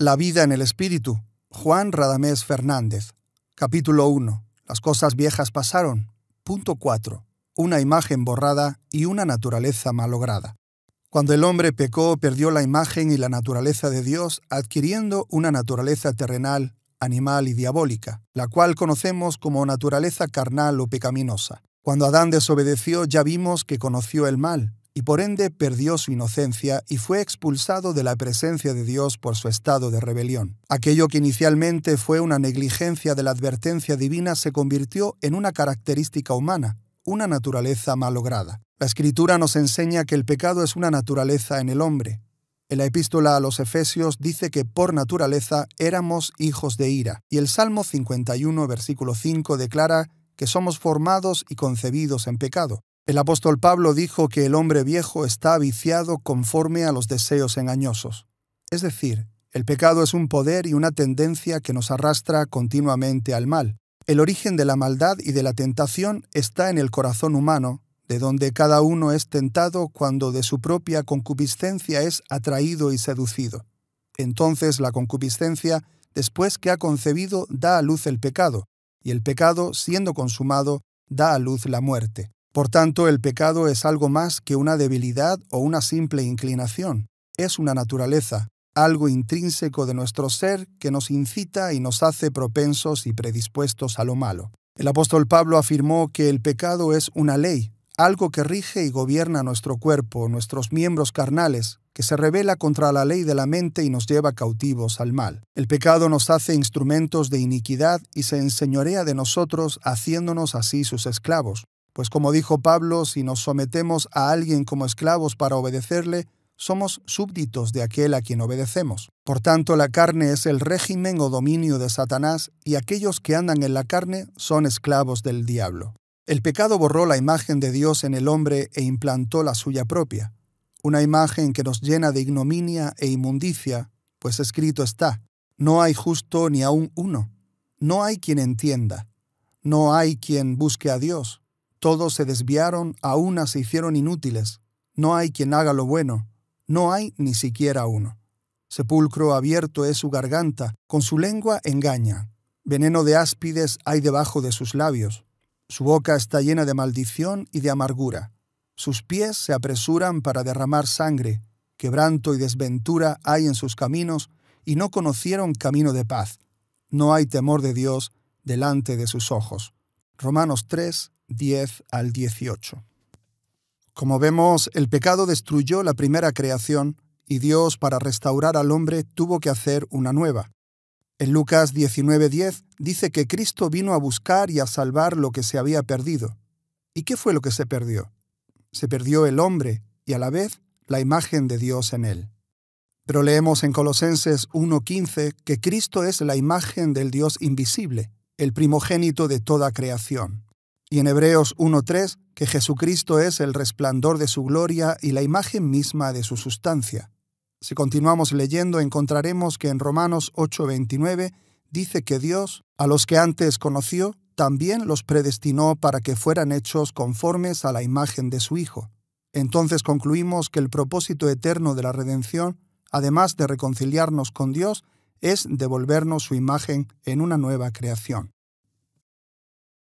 La vida en el Espíritu. Juan Radamés Fernández. Capítulo 1. Las cosas viejas pasaron. Punto 4. Una imagen borrada y una naturaleza malograda. Cuando el hombre pecó, perdió la imagen y la naturaleza de Dios, adquiriendo una naturaleza terrenal, animal y diabólica, la cual conocemos como naturaleza carnal o pecaminosa. Cuando Adán desobedeció, ya vimos que conoció el mal, y por ende perdió su inocencia y fue expulsado de la presencia de Dios por su estado de rebelión. Aquello que inicialmente fue una negligencia de la advertencia divina se convirtió en una característica humana, una naturaleza malograda. La escritura nos enseña que el pecado es una naturaleza en el hombre. En la epístola a los Efesios dice que por naturaleza éramos hijos de ira, y el Salmo 51, versículo 5 declara que somos formados y concebidos en pecado. El apóstol Pablo dijo que el hombre viejo está viciado conforme a los deseos engañosos. Es decir, el pecado es un poder y una tendencia que nos arrastra continuamente al mal. El origen de la maldad y de la tentación está en el corazón humano, de donde cada uno es tentado cuando de su propia concupiscencia es atraído y seducido. Entonces la concupiscencia, después que ha concebido, da a luz el pecado, y el pecado, siendo consumado, da a luz la muerte. Por tanto, el pecado es algo más que una debilidad o una simple inclinación. Es una naturaleza, algo intrínseco de nuestro ser que nos incita y nos hace propensos y predispuestos a lo malo. El apóstol Pablo afirmó que el pecado es una ley, algo que rige y gobierna nuestro cuerpo, nuestros miembros carnales, que se revela contra la ley de la mente y nos lleva cautivos al mal. El pecado nos hace instrumentos de iniquidad y se enseñorea de nosotros haciéndonos así sus esclavos. Pues como dijo Pablo, si nos sometemos a alguien como esclavos para obedecerle, somos súbditos de aquel a quien obedecemos. Por tanto, la carne es el régimen o dominio de Satanás y aquellos que andan en la carne son esclavos del diablo. El pecado borró la imagen de Dios en el hombre e implantó la suya propia, una imagen que nos llena de ignominia e inmundicia, pues escrito está, no hay justo ni aun uno, no hay quien entienda, no hay quien busque a Dios, todos se desviaron, a una se hicieron inútiles. No hay quien haga lo bueno, no hay ni siquiera uno. Sepulcro abierto es su garganta, con su lengua engaña. Veneno de áspides hay debajo de sus labios. Su boca está llena de maldición y de amargura. Sus pies se apresuran para derramar sangre. Quebranto y desventura hay en sus caminos, y no conocieron camino de paz. No hay temor de Dios delante de sus ojos. Romanos 3, 10 al 18. Como vemos, el pecado destruyó la primera creación y Dios para restaurar al hombre tuvo que hacer una nueva. En Lucas 19:10 dice que Cristo vino a buscar y a salvar lo que se había perdido. ¿Y qué fue lo que se perdió? Se perdió el hombre y a la vez la imagen de Dios en él. Pero leemos en Colosenses 1:15 que Cristo es la imagen del Dios invisible, el primogénito de toda creación. Y en Hebreos 1.3, que Jesucristo es el resplandor de su gloria y la imagen misma de su sustancia. Si continuamos leyendo, encontraremos que en Romanos 8.29 dice que Dios, a los que antes conoció, también los predestinó para que fueran hechos conformes a la imagen de su Hijo. Entonces concluimos que el propósito eterno de la redención, además de reconciliarnos con Dios, es devolvernos su imagen en una nueva creación.